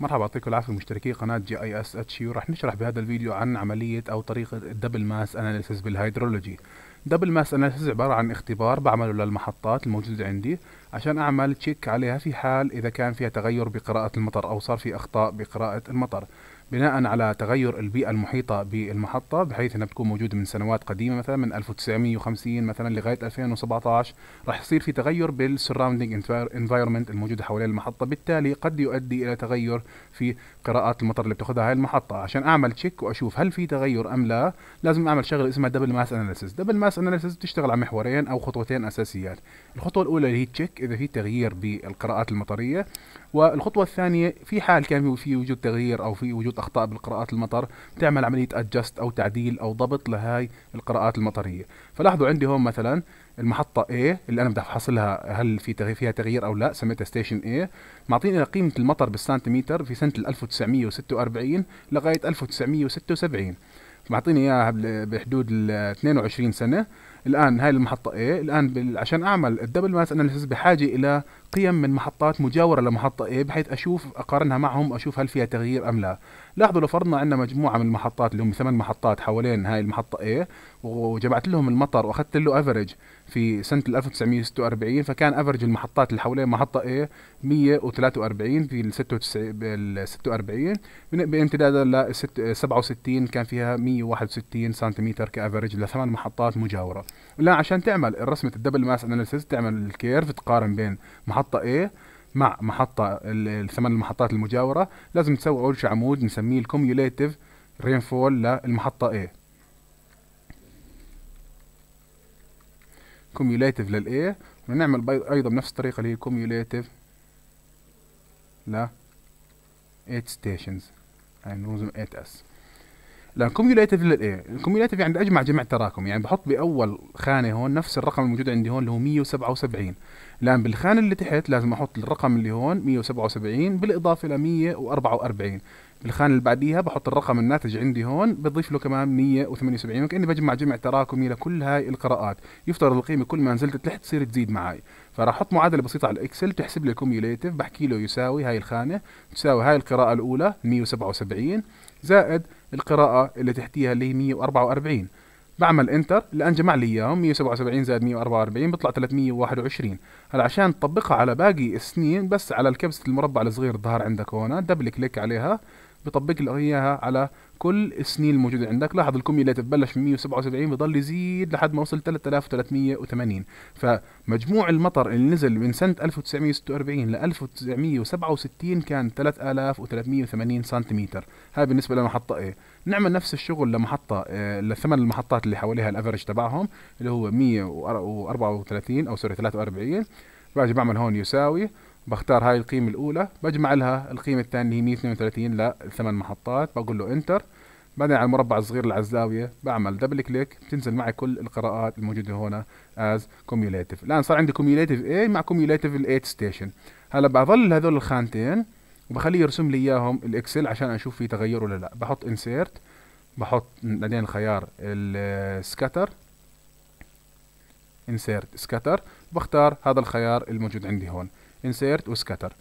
مرحبا يعطيكم العافية مشتركي قناة جي اي اس اتش يو رح نشرح بهذا الفيديو عن عملية او طريقة الدبل ماس اناليسيس بالهيدرولوجي دبل ماس اناليسيس عبارة عن اختبار بعمله للمحطات الموجودة عندي عشان اعمل تشيك عليها في حال اذا كان فيها تغير بقراءة المطر او صار في اخطاء بقراءة المطر بناء على تغير البيئة المحيطة بالمحطة بحيث انها بتكون موجودة من سنوات قديمة مثلا من 1950 مثلا لغاية 2017 راح يصير في تغير بالسراوندينج انفايرمنت الموجودة حوالين المحطة بالتالي قد يؤدي الى تغير في قراءات المطر اللي بتاخذها هاي المحطة عشان اعمل تشيك واشوف هل في تغير ام لا لازم اعمل شغله اسمها دبل ماس اناليسيس دبل ماس اناليسيس بتشتغل على محورين او خطوتين اساسيات الخطوة الاولى اللي هي تشيك اذا في تغيير بالقراءات المطرية والخطوه الثانيه في حال كان في وجود تغيير او في وجود اخطاء بالقراءات المطر تعمل عمليه ادجست او تعديل او ضبط لهاي القراءات المطريه فلاحظوا عندي هون مثلا المحطة A اللي أنا بدي أفحصلها هل في فيها تغيير أو لا سميتها ستيشن A معطيني قيمة المطر بالسنتيمتر في سنة 1946 لغاية 1976 معطيني اياها بحدود ال 22 سنه الان هاي المحطه A الان عشان اعمل الدبل ماس اناليسيس بحاجه الى قيم من محطات مجاورة لمحطة A بحيث أشوف أقارنها معهم أشوف هل فيها تغيير أم لا لاحظوا لو فرضنا عندنا مجموعة من المحطات اللي هم ثمان محطات حوالين هاي المحطة A وجمعت لهم المطر وأخذت له افريج في سنة 1946 فكان افريج المحطات اللي حوالين محطة A 143 في 96 46 بامتدادا ل 67 كان فيها 161 سنتيمتر كافريج لثمان محطات مجاورة لا عشان تعمل رسمه الدبل ماس اناليسيس تعمل الكيرف تقارن بين محطه A مع محطه الثمان المحطات المجاوره لازم تسوي اول شيء عمود نسميه الكوميوليتيف رينفول للمحطه A كوميوليتيف لل A ونعمل ايضا بنفس الطريقه اللي هي كوميوليتيف لـ 8 ستيشنز يعني روزم 8S لان كوميوليتيف ايه الكوميوليتيف يعني اجمع جمع التراكم يعني بحط باول خانه هون نفس الرقم الموجود عندي هون اللي هو 177 الان بالخانه اللي تحت لازم احط الرقم اللي هون 177 بالاضافه ل 144 بالخانه اللي بعديها بحط الرقم الناتج عندي هون بضيف له كمان 178 وكاني بجمع جمع تراكمي لكل هاي القراءات يفترض القيمه كل ما نزلت لتحت تصير تزيد معي فراح احط معادله بسيطه على الاكسل تحسب لي الكوميوليتيف بحكي له يساوي هاي الخانه تساوي هاي القراءه الاولى 177 زائد القراءة اللي تحتيها اللي هي 144 بعمل انتر لان جمع لي اياهم 177 زائد 144 بيطلع 321 هلا عشان تطبقها على باقي السنين بس على الكبسة المربع الصغير الظاهر عندك هون دبل كليك عليها بطبق لي اياها على كل السنين الموجودة عندك لاحظ الكوميوليتيف بلش من 177 بضل يزيد لحد ما وصل 3380 فمجموع المطر اللي نزل من سنة 1946 ل 1967 كان 3380 سنتيمتر هاي بالنسبة لمحطة A نعمل نفس الشغل لمحطة آه، لثمن المحطات اللي حواليها الافرج تبعهم اللي هو 134 او سوري 43 باجي بعمل هون يساوي بختار هاي القيمة الأولى بجمع لها القيمة الثانية اللي هي 132 لثمان محطات بقول له انتر بعدين على المربع الصغير اللي على الزاوية بعمل دبل كليك بتنزل معي كل القراءات الموجودة هنا از كوميوليتيف الآن صار عندي كوميوليتيف A مع كوميوليتيف ال 8 ستيشن هلا بظل هذول الخانتين وبخليه يرسم لي اياهم الاكسل عشان اشوف في تغير ولا لا بحط انسيرت بحط بعدين خيار السكتر انسيرت سكتر بختار هذا الخيار الموجود عندي هون انسيرت وسكتر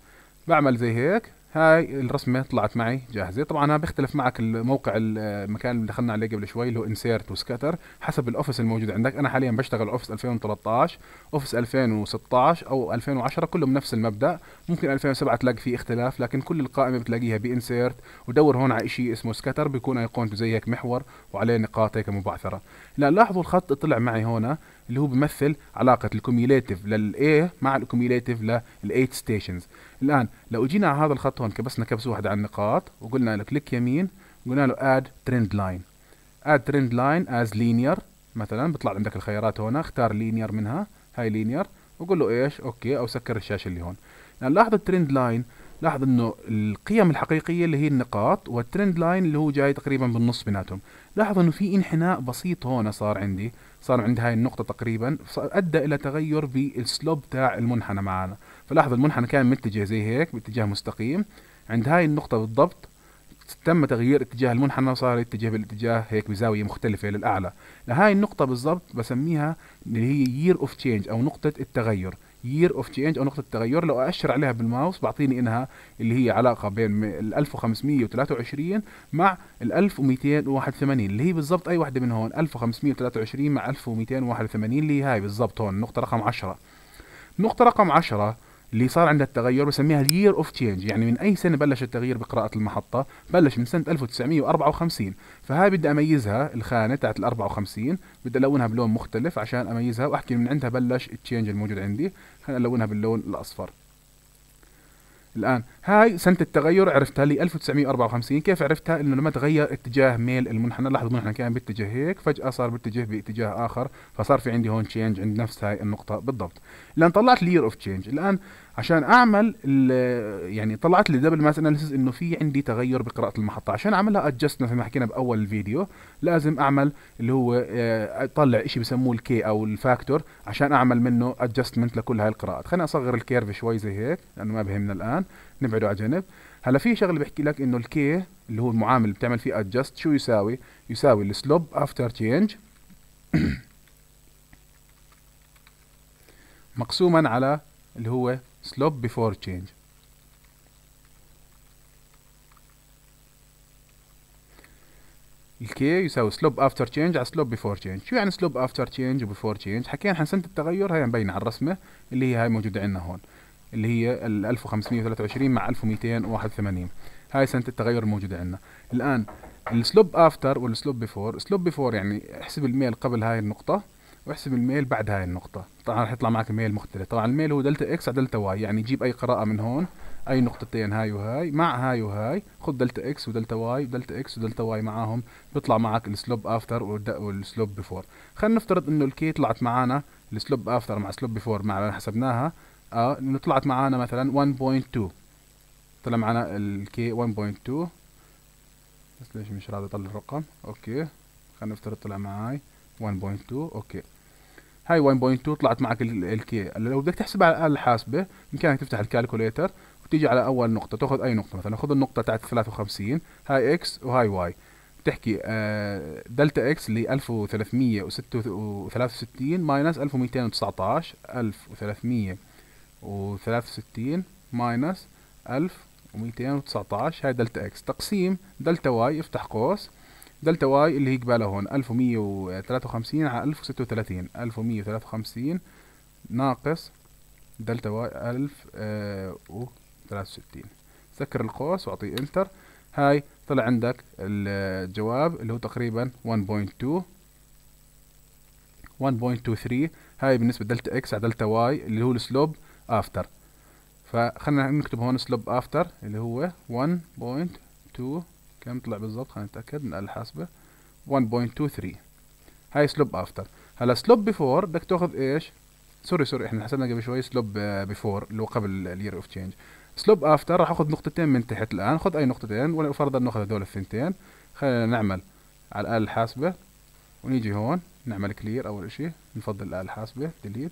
بعمل زي هيك هاي الرسمه طلعت معي جاهزه طبعا انا بيختلف معك الموقع المكان اللي دخلنا عليه قبل شوي اللي هو انسيرت وسكتر حسب الاوفيس الموجود عندك انا حاليا بشتغل اوفيس 2013 اوفيس 2016 او 2010 كلهم نفس المبدا ممكن 2007 تلاقي فيه اختلاف لكن كل القائمه بتلاقيها بانسيرت ودور هون على شيء اسمه سكتر بيكون ايقونته زي هيك محور وعليه نقاط هيك مبعثره لا لاحظوا الخط طلع معي هون اللي هو بيمثل علاقه الكوميوليتيف للاي مع الكوميوليتيف للايت ستيشنز الان لو اجينا على هذا الخط هون كبسنا كبس واحد على النقاط وقلنا له كليك يمين قلنا له اد ترند لاين اد ترند لاين از لينير مثلا بيطلع عندك الخيارات هنا اختار لينير منها هاي لينير وقول له ايش اوكي او سكر الشاشه اللي هون الان يعني لاحظ الترند لاين لاحظ انه القيم الحقيقيه اللي هي النقاط والترند لاين اللي هو جاي تقريبا بالنص بيناتهم لاحظ انه في انحناء بسيط هون صار عندي صار عند هاي النقطة تقريبا أدى إلى تغير في السلوب تاع المنحنى معانا فلاحظ المنحنى كان متجه زي هيك باتجاه مستقيم عند هاي النقطة بالضبط تم تغيير اتجاه المنحنى وصار يتجه بالاتجاه هيك بزاوية مختلفة للأعلى لهاي النقطة بالضبط بسميها اللي هي year of change أو نقطة التغير year of change او نقطه تغير لو اشر عليها بالماوس بعطيني انها اللي هي علاقه بين ال 1523 مع ال 1281 اللي هي بالضبط اي واحده من هون 1523 مع 1281 اللي هي هاي بالضبط هون النقطه رقم 10 نقطه رقم 10 اللي صار عندها التغير بسميها year of change يعني من اي سنه بلش التغيير بقراءه المحطه بلش من سنه 1954 فهاي بدي اميزها الخانه تاعت ال 54 بدي الونها بلون مختلف عشان اميزها واحكي من عندها بلش التشينج الموجود عندي هنلونها باللون الاصفر الان هاي سنه التغير عرفتها لي 1954 كيف عرفتها انه لما تغير اتجاه ميل المنحنى لاحظوا المنحنى كان باتجاه هيك فجاه صار باتجاه باتجاه اخر فصار في عندي هون تشينج عند نفس هاي النقطه بالضبط لان طلعت لي اوف تشينج الان عشان اعمل يعني طلعت لي دبل ماس اناليسيس انه في عندي تغير بقراءه المحطه عشان اعملها ادجست مثل ما حكينا باول الفيديو لازم اعمل اللي هو آه، اطلع شيء بسموه الكي او الفاكتور عشان اعمل منه ادجستمنت لكل هاي القراءات خليني اصغر الكيرف شوي زي هيك لانه ما بهمنا الان نبعده على جنب هلا في شغله بحكي لك انه الكي اللي هو المعامل اللي بتعمل فيه ادجست شو يساوي يساوي السلوب افتر تشينج مقسوما على اللي هو سلوب بيفور تشينج الكي يساوي سلوب افتر تشينج على سلوب بيفور تشينج شو يعني سلوب افتر تشينج وبيفور تشينج حكينا حنسنة التغير هي مبينة على الرسمة اللي هي هاي موجودة عندنا هون اللي هي ال 1523 مع 1281 هاي سنه التغير الموجوده عندنا الان السلوب افتر والسلوب بيفور سلوب بيفور يعني احسب الميل قبل هاي النقطه واحسب الميل بعد هاي النقطه طبعا راح يطلع معك ميل مختلف طبعا الميل هو دلتا اكس على دلتا واي يعني جيب اي قراءه من هون اي نقطتين هاي وهاي مع هاي وهاي خذ دلتا اكس ودلتا واي ودلتا اكس ودلتا واي معاهم بيطلع معك السلوب افتر والسلوب بيفور خلينا نفترض انه الكي طلعت معانا السلوب افتر مع سلوب بيفور مع حسبناها اه انه طلعت معانا مثلا 1.2 طلع معانا الكي 1.2 بس ليش مش راضي يطلع الرقم اوكي خلينا نفترض طلع معاي 1.2 اوكي هاي 1.2 طلعت معك الكي لو بدك تحسب على الاله الحاسبه بامكانك تفتح الكالكوليتر وتيجي على اول نقطه تاخذ اي نقطه مثلا خذ النقطه تاعت 53 هاي اكس وهاي واي بتحكي آه، دلتا اكس اللي 1363 ماينس 1219 1300 وثلاثة وستين ماينس ألف وميتين وتسعتاش هاي دلتا اكس تقسيم دلتا واي افتح قوس دلتا واي اللي هي قبالها هون ألف ومية وثلاثة وخمسين على ألف وستة وثلاثين ألف ومية وثلاثة وخمسين ناقص دلتا واي ألف آه، وثلاثة وستين سكر القوس واعطيه انتر هاي طلع عندك الجواب اللي هو تقريبا 1.2 1.23 هاي بالنسبة دلتا اكس على دلتا واي اللي هو السلوب افتر فخلنا نكتب هون سلوب افتر اللي هو 1.2 كم طلع بالضبط خلينا نتاكد من الحاسبه 1.23 هاي سلوب افتر هلا سلوب بيفور بدك تاخذ ايش سوري سوري احنا حسبنا قبل شوي سلوب بيفور اللي هو قبل الير اوف تشينج سلوب افتر راح اخذ نقطتين من تحت الان خذ اي نقطتين ولا فرضا ناخذ هذول الثنتين خلينا نعمل على الاله الحاسبه ونيجي هون نعمل كلير اول شيء نفضل الاله الحاسبه ديليت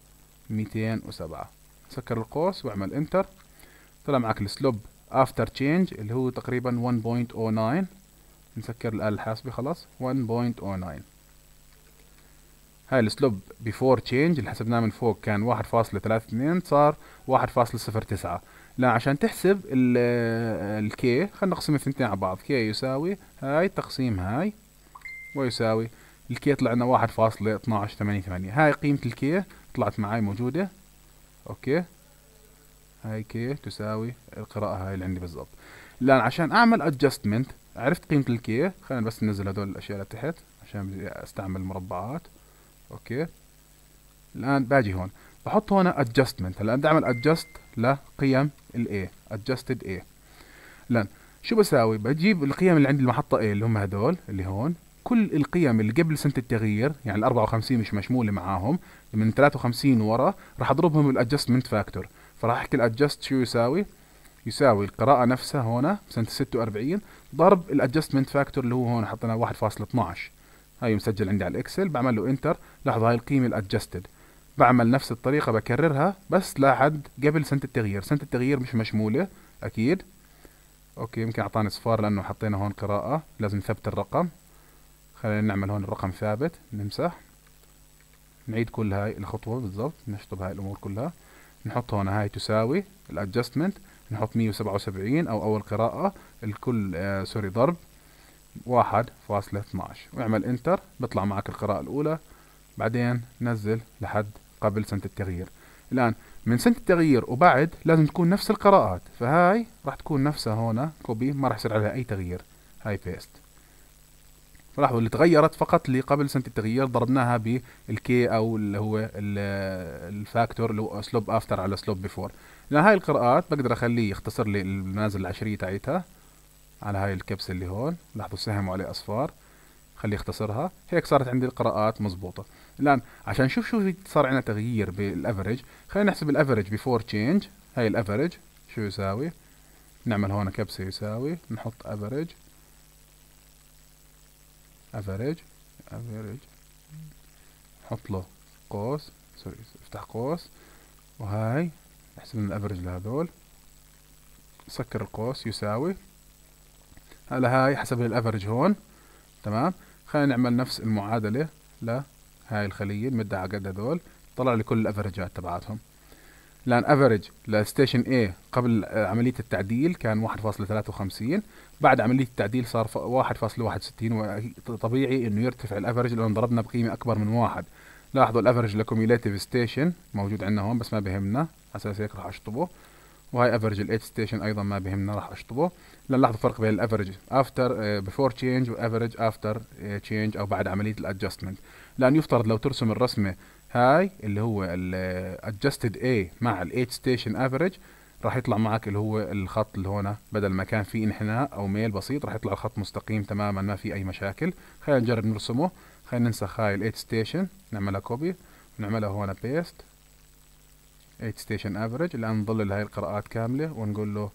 207 سكر القوس واعمل انتر طلع معك السلوب افتر تشينج اللي هو تقريبا 1.09 نسكر الآلة الحاسبة خلاص 1.09 هاي السلوب بيفور تشينج اللي حسبناه من فوق كان 1.32 صار 1.09 لا عشان تحسب الكي خلينا نقسم الثنتين على بعض كي يساوي هاي تقسيم هاي ويساوي الكي طلع لنا 1.1288 هاي قيمة الكي طلعت معاي موجودة اوكي هاي كي تساوي القراءة هاي اللي عندي بالضبط الآن عشان أعمل ادجستمنت عرفت قيمة الكي خلينا بس ننزل هدول الأشياء لتحت عشان بدي أستعمل مربعات أوكي الآن باجي هون بحط هون ادجستمنت هلا بدي أعمل ادجست لقيم الاي A اي A الآن شو بساوي بجيب القيم اللي عندي المحطة A اللي هم هدول اللي هون كل القيم اللي قبل سنه التغيير يعني ال 54 مش مشموله معاهم من 53 ورا راح اضربهم بالادجستمنت فاكتور فراح احكي الادجست شو يساوي يساوي القراءه نفسها هنا سنه 46 ضرب الادجستمنت فاكتور اللي هو هون حطينا 1.12 هاي مسجل عندي على الاكسل بعمل له انتر لاحظوا هاي القيمه الادجستد بعمل نفس الطريقه بكررها بس لحد قبل سنه التغيير سنه التغيير مش مشموله اكيد اوكي يمكن اعطاني صفار لانه حطينا هون قراءه لازم نثبت الرقم خلينا نعمل هون الرقم ثابت نمسح نعيد كل هاي الخطوة بالضبط نشطب هاي الأمور كلها نحط هون هاي تساوي الادجستمنت نحط 177 أو أول قراءة الكل آه سوري ضرب 1.12 واعمل انتر بيطلع معك القراءة الأولى بعدين نزل لحد قبل سنة التغيير الآن من سنة التغيير وبعد لازم تكون نفس القراءات فهاي راح تكون نفسها هون كوبي ما راح يصير عليها أي تغيير هاي بيست لاحظوا اللي تغيرت فقط اللي قبل سنه التغيير ضربناها بالكي او اللي هو الفاكتور اللي هو سلوب افتر على سلوب بيفور لان هاي القراءات بقدر اخليه يختصر لي المنازل العشريه تاعتها على هاي الكبسه اللي هون لاحظوا سهموا عليه اصفار خليه يختصرها هيك صارت عندي القراءات مزبوطة الآن عشان نشوف شو صار عندنا تغيير بالافرج خلينا نحسب الافرج بيفور تشينج هاي الافرج شو يساوي نعمل هون كبسة يساوي نحط افرج افريج افريج حط له قوس سوري افتح قوس وهاي احسب لنا الافرج لهذول سكر القوس يساوي هلا هاي حسب الافرج هون تمام خلينا نعمل نفس المعادله لهاي الخليه نمدها على قد هذول طلع لي كل الافرجات تبعاتهم لان افريج لستيشن اي قبل آه، عمليه التعديل كان 1.53 بعد عمليه التعديل صار 1.61 وطبيعي انه يرتفع الافرج لان ضربنا بقيمه اكبر من واحد لاحظوا الافرج لكوميوليتيف ستيشن موجود عندنا هون بس ما بهمنا على اساس هيك راح اشطبه وهي افرج الايت ستيشن ايضا ما بهمنا راح اشطبه لان لاحظوا الفرق بين الافرج افتر بيفور تشينج وافرج افتر تشينج او بعد عمليه الادجستمنت لان يفترض لو ترسم الرسمه هاي اللي هو الادجستد اي مع الايت ستيشن افريج راح يطلع معك اللي هو الخط اللي هنا بدل ما كان في انحناء او ميل بسيط راح يطلع الخط مستقيم تماما ما في اي مشاكل خلينا نجرب نرسمه خلينا ننسخ هاي الايت ستيشن نعملها كوبي ونعملها هنا بيست ايت ستيشن افريج الان نضل هاي القراءات كامله ونقول له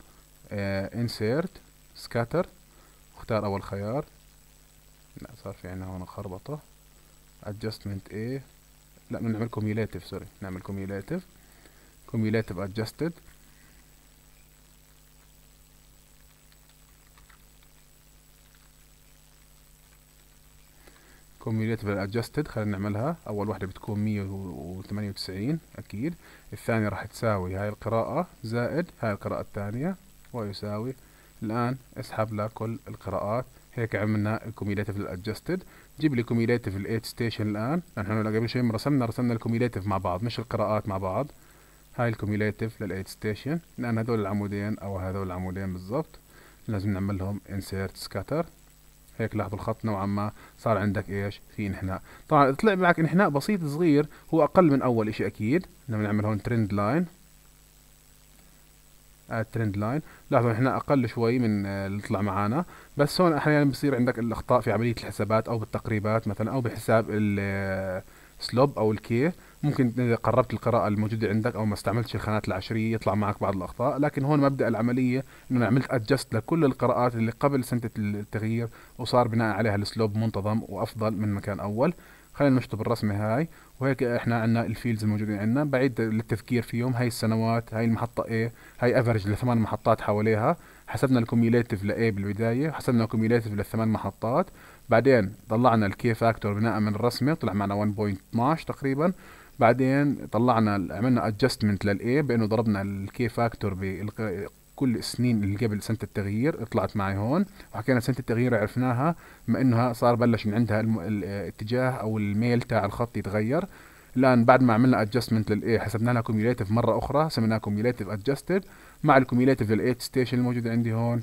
انسيرت آه، سكاتر اختار اول خيار لا صار في عندنا هون خربطه ادجستمنت ايه لا بنعمل كوميولاتيف سوري نعمل كوميولاتيف كوميولاتيف ادجستد كوميوليتيف ادجستد خلينا نعملها اول واحده بتكون 198 اكيد الثانيه راح تساوي هاي القراءه زائد هاي القراءه الثانيه ويساوي الان اسحب لكل القراءات هيك عملنا الكوميوليتيف ادجستد جيب لي ال الايت ستيشن الان نحن قبل شوي رسمنا رسمنا الكوميليتف مع بعض مش القراءات مع بعض هاي الكوميوليتيف للايت ستيشن لان هذول العمودين او هذول العمودين بالضبط لازم نعمل لهم انسيرت سكاتر هيك لاحظوا الخط نوعا ما صار عندك ايش في انحناء طبعا طلع معك انحناء بسيط صغير هو اقل من اول اشي اكيد بدنا نعمل هون ترند لاين الترند آه، لاين لاحظوا احنا اقل شوي من آه، اللي طلع معانا بس هون احيانا يعني بصير عندك الاخطاء في عمليه الحسابات او بالتقريبات مثلا او بحساب السلوب آه، او الكي ممكن اذا قربت القراءه الموجوده عندك او ما استعملتش الخانات العشريه يطلع معك بعض الاخطاء لكن هون مبدا العمليه انه انا عملت ادجست لكل القراءات اللي قبل سنه التغيير وصار بناء عليها السلوب منتظم وافضل من مكان اول خلينا نشطب الرسمه هاي وهيك احنا عندنا الفيلدز الموجودين عندنا بعيد للتفكير فيهم هاي السنوات هاي المحطة A هاي افرج لثمان محطات حواليها حسبنا الكوميوليتيف ل A بالبداية حسبنا الكوميوليتيف للثمان محطات بعدين طلعنا الكي فاكتور بناء من الرسمة طلع معنا 1.12 تقريبا بعدين طلعنا عملنا ادجستمنت للاي بانه ضربنا الكي فاكتور كل سنين اللي قبل سنه التغيير طلعت معي هون وحكينا سنه التغيير عرفناها بما انها صار بلش من عندها الاتجاه او الميل تاع الخط يتغير الان بعد ما عملنا ادجستمنت للاي حسبنا لها كوميوليتيف مره اخرى سميناها كوميوليتيف ادجستد مع الكوميوليتيف للايت ستيشن الموجود عندي هون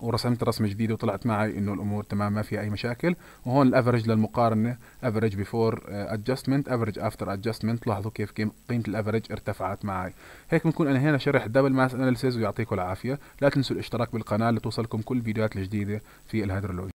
ورسمت رسمه جديده وطلعت معي انه الامور تمام ما فيها اي مشاكل وهون الافرج للمقارنه افرج بيفور ادجستمنت افرج افتر ادجستمنت لاحظوا كيف قيمه الافرج ارتفعت معي هيك بنكون انهينا شرح دبل ماس اناليسيز ويعطيكم العافيه لا تنسوا الاشتراك بالقناه لتوصلكم كل الفيديوهات الجديده في الهيدرولوجيا